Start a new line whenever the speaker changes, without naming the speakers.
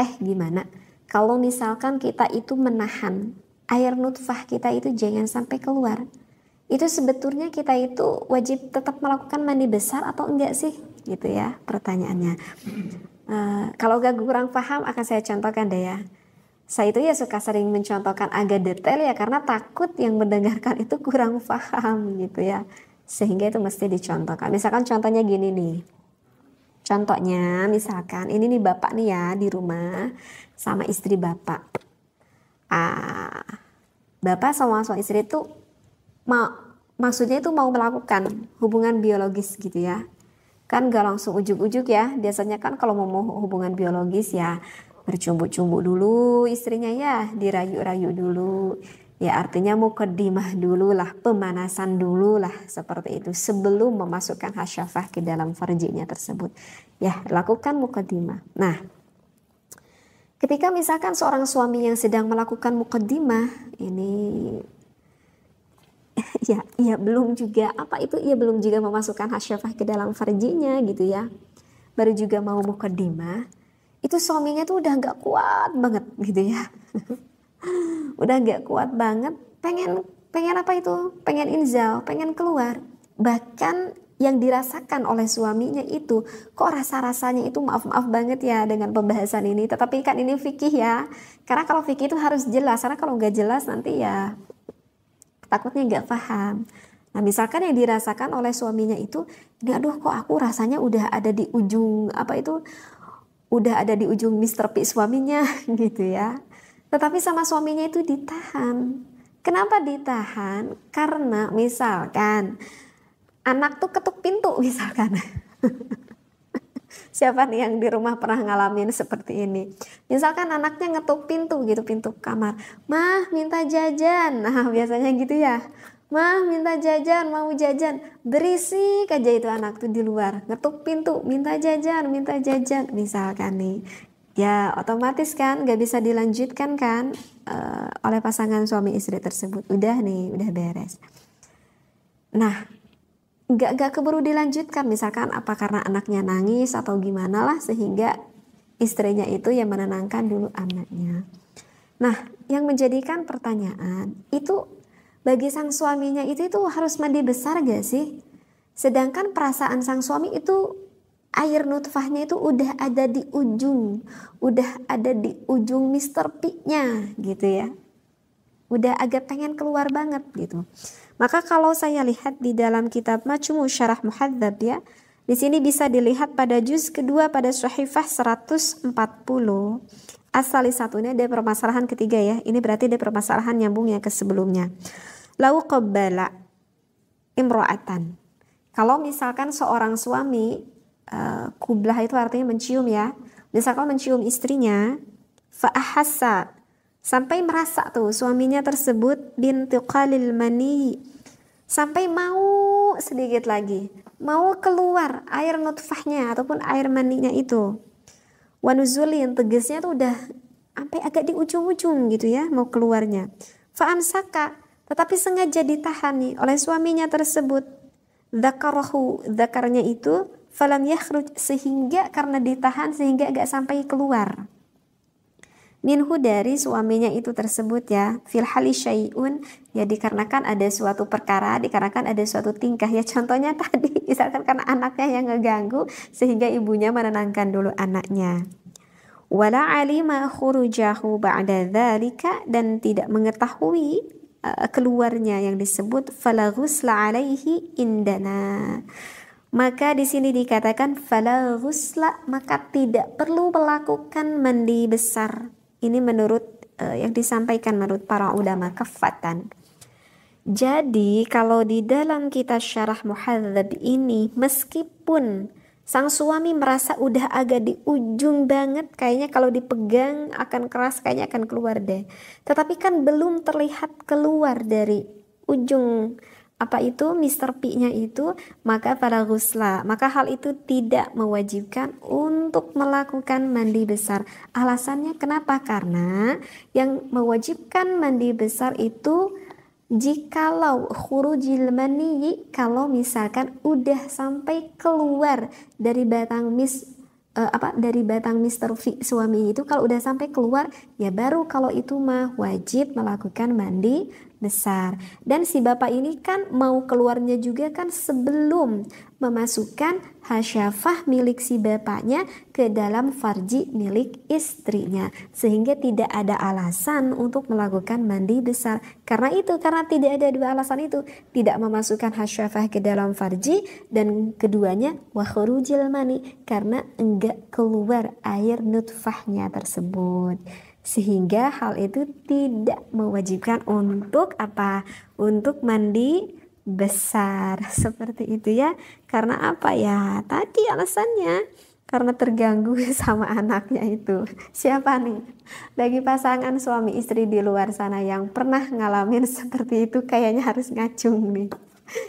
teh gimana? Kalau misalkan kita itu menahan air nutfah kita itu jangan sampai keluar. Itu sebetulnya kita itu wajib tetap melakukan mandi besar atau enggak sih? Gitu ya pertanyaannya. Uh, kalau gak kurang paham akan saya contohkan deh ya. Saya itu ya suka sering mencontohkan agak detail ya karena takut yang mendengarkan itu kurang paham gitu ya. Sehingga itu mesti dicontohkan. Misalkan contohnya gini nih Contohnya, misalkan ini nih bapak nih ya di rumah sama istri bapak. Ah, bapak sama suami istri itu mau maksudnya itu mau melakukan hubungan biologis gitu ya. Kan gak langsung ujuk-ujuk ya. Biasanya kan kalau mau hubungan biologis ya bercumbu-cumbu dulu istrinya ya, dirayu-rayu dulu Ya artinya mukaddimah lah pemanasan dulu lah seperti itu sebelum memasukkan hasyafah ke dalam farjinya tersebut. Ya, lakukan mukaddimah. Nah, ketika misalkan seorang suami yang sedang melakukan mukaddimah ini ya ya belum juga apa itu ia belum juga memasukkan hasyafah ke dalam farjinya gitu ya baru juga mau mukaddimah itu suaminya tuh udah nggak kuat banget gitu ya udah gak kuat banget pengen pengen apa itu pengen inzal pengen keluar bahkan yang dirasakan oleh suaminya itu kok rasa-rasanya itu maaf-maaf banget ya dengan pembahasan ini tetapi kan ini fikih ya karena kalau fikih itu harus jelas karena kalau nggak jelas nanti ya takutnya nggak paham nah misalkan yang dirasakan oleh suaminya itu ini aduh kok aku rasanya udah ada di ujung apa itu udah ada di ujung Mister P suaminya gitu ya tetapi sama suaminya itu ditahan. Kenapa ditahan? Karena misalkan anak tuh ketuk pintu misalkan. Siapa nih yang di rumah pernah ngalamin seperti ini? Misalkan anaknya ngetuk pintu gitu, pintu kamar. Mah, minta jajan. Nah, biasanya gitu ya. Mah, minta jajan, mau jajan. Berisik aja itu anak tuh di luar. Ngetuk pintu, minta jajan, minta jajan. Misalkan nih ya otomatis kan gak bisa dilanjutkan kan uh, oleh pasangan suami istri tersebut udah nih udah beres nah gak gak keburu dilanjutkan misalkan apa karena anaknya nangis atau gimana lah sehingga istrinya itu yang menenangkan dulu anaknya nah yang menjadikan pertanyaan itu bagi sang suaminya itu itu harus mandi besar gak sih sedangkan perasaan sang suami itu air nutfahnya itu udah ada di ujung, udah ada di ujung mister p gitu ya. Udah agak pengen keluar banget gitu. Maka kalau saya lihat di dalam kitab Majmu Syarah Muhadzab ya, di sini bisa dilihat pada juz kedua pada Sahifah 140. Asal satunya ada permasalahan ketiga ya. Ini berarti ada permasalahan nyambungnya ke sebelumnya. Lau kebala imro'atan. Kalau misalkan seorang suami Eh, kublah itu artinya mencium ya. Misalkan mencium istrinya, fa'ahassa sampai merasa tuh suaminya tersebut Khalil mani sampai mau sedikit lagi mau keluar air nutfahnya ataupun air maninya itu wanuzulin tegasnya tuh udah sampai agak di ujung-ujung gitu ya mau keluarnya faamsaka tetapi sengaja ditahan nih oleh suaminya tersebut zakarahu zakarnya itu falam yakhruj sehingga karena ditahan sehingga gak sampai keluar minhu dari suaminya itu tersebut ya hali syai'un ya dikarenakan ada suatu perkara dikarenakan ada suatu tingkah ya contohnya tadi misalkan karena anaknya yang ngeganggu sehingga ibunya menenangkan dulu anaknya wala alima khurujahu ba'da dhalika dan tidak mengetahui uh, keluarnya yang disebut falaghusla alaihi indana maka di sini dikatakan fala ghusla maka tidak perlu melakukan mandi besar. Ini menurut uh, yang disampaikan menurut para ulama kefatan. Jadi kalau di dalam kita syarah muhadzab ini meskipun sang suami merasa udah agak di ujung banget kayaknya kalau dipegang akan keras kayaknya akan keluar deh. Tetapi kan belum terlihat keluar dari ujung apa itu Mr. P-nya itu maka para ghusla maka hal itu tidak mewajibkan untuk melakukan mandi besar alasannya kenapa karena yang mewajibkan mandi besar itu jikalau khurujil maniyi kalau misalkan udah sampai keluar dari batang mis uh, apa dari batang Mister V suami itu kalau udah sampai keluar ya baru kalau itu mah wajib melakukan mandi besar. Dan si bapak ini kan mau keluarnya juga kan sebelum memasukkan hasyafah milik si bapaknya ke dalam farji milik istrinya. Sehingga tidak ada alasan untuk melakukan mandi besar. Karena itu, karena tidak ada dua alasan itu. Tidak memasukkan hasyafah ke dalam farji dan keduanya wakhurujil mani. Karena enggak keluar air nutfahnya tersebut sehingga hal itu tidak mewajibkan untuk apa untuk mandi besar seperti itu ya karena apa ya tadi alasannya karena terganggu sama anaknya itu siapa nih bagi pasangan suami istri di luar sana yang pernah ngalamin seperti itu kayaknya harus ngacung nih